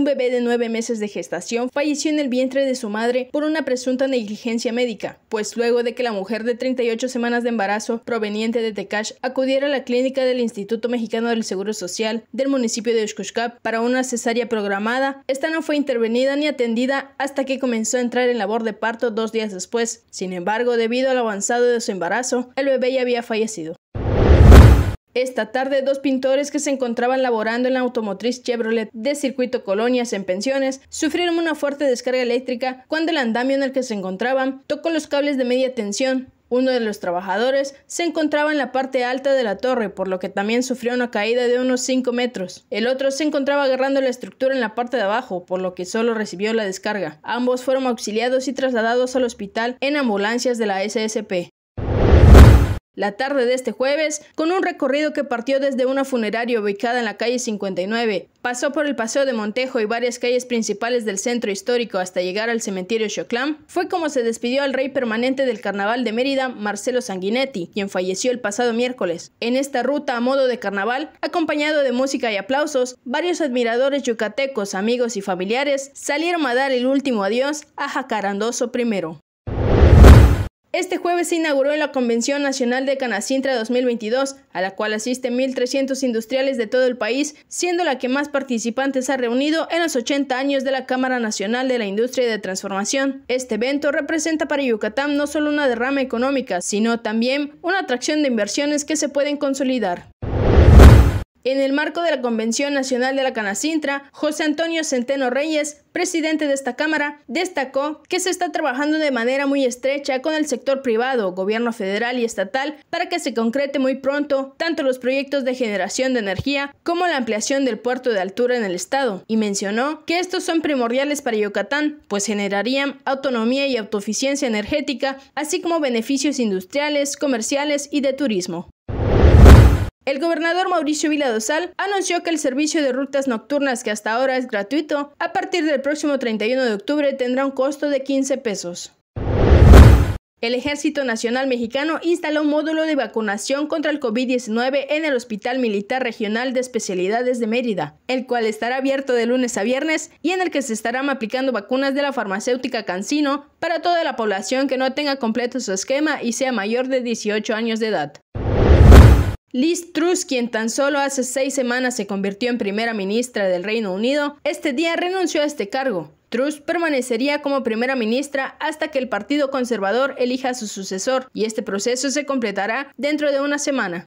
un bebé de nueve meses de gestación falleció en el vientre de su madre por una presunta negligencia médica, pues luego de que la mujer de 38 semanas de embarazo proveniente de Tecash acudiera a la clínica del Instituto Mexicano del Seguro Social del municipio de Uxcuxcap para una cesárea programada, esta no fue intervenida ni atendida hasta que comenzó a entrar en labor de parto dos días después. Sin embargo, debido al avanzado de su embarazo, el bebé ya había fallecido. Esta tarde, dos pintores que se encontraban laborando en la automotriz Chevrolet de Circuito Colonias en Pensiones sufrieron una fuerte descarga eléctrica cuando el andamio en el que se encontraban tocó los cables de media tensión. Uno de los trabajadores se encontraba en la parte alta de la torre, por lo que también sufrió una caída de unos 5 metros. El otro se encontraba agarrando la estructura en la parte de abajo, por lo que solo recibió la descarga. Ambos fueron auxiliados y trasladados al hospital en ambulancias de la SSP la tarde de este jueves con un recorrido que partió desde una funeraria ubicada en la calle 59, pasó por el Paseo de Montejo y varias calles principales del centro histórico hasta llegar al cementerio Xoclán, fue como se despidió al rey permanente del Carnaval de Mérida, Marcelo Sanguinetti, quien falleció el pasado miércoles. En esta ruta a modo de carnaval, acompañado de música y aplausos, varios admiradores yucatecos, amigos y familiares salieron a dar el último adiós a Jacarandoso I. Este jueves se inauguró en la Convención Nacional de Canacintra 2022, a la cual asisten 1.300 industriales de todo el país, siendo la que más participantes ha reunido en los 80 años de la Cámara Nacional de la Industria de Transformación. Este evento representa para Yucatán no solo una derrama económica, sino también una atracción de inversiones que se pueden consolidar. En el marco de la Convención Nacional de la Canacintra, José Antonio Centeno Reyes, presidente de esta Cámara, destacó que se está trabajando de manera muy estrecha con el sector privado, gobierno federal y estatal para que se concrete muy pronto tanto los proyectos de generación de energía como la ampliación del puerto de altura en el estado, y mencionó que estos son primordiales para Yucatán, pues generarían autonomía y autoeficiencia energética, así como beneficios industriales, comerciales y de turismo el gobernador Mauricio Vila anunció que el servicio de rutas nocturnas que hasta ahora es gratuito, a partir del próximo 31 de octubre tendrá un costo de 15 pesos. El Ejército Nacional Mexicano instaló un módulo de vacunación contra el COVID-19 en el Hospital Militar Regional de Especialidades de Mérida, el cual estará abierto de lunes a viernes y en el que se estarán aplicando vacunas de la farmacéutica Cancino para toda la población que no tenga completo su esquema y sea mayor de 18 años de edad. Liz Truss, quien tan solo hace seis semanas se convirtió en primera ministra del Reino Unido, este día renunció a este cargo. Truss permanecería como primera ministra hasta que el Partido Conservador elija a su sucesor y este proceso se completará dentro de una semana.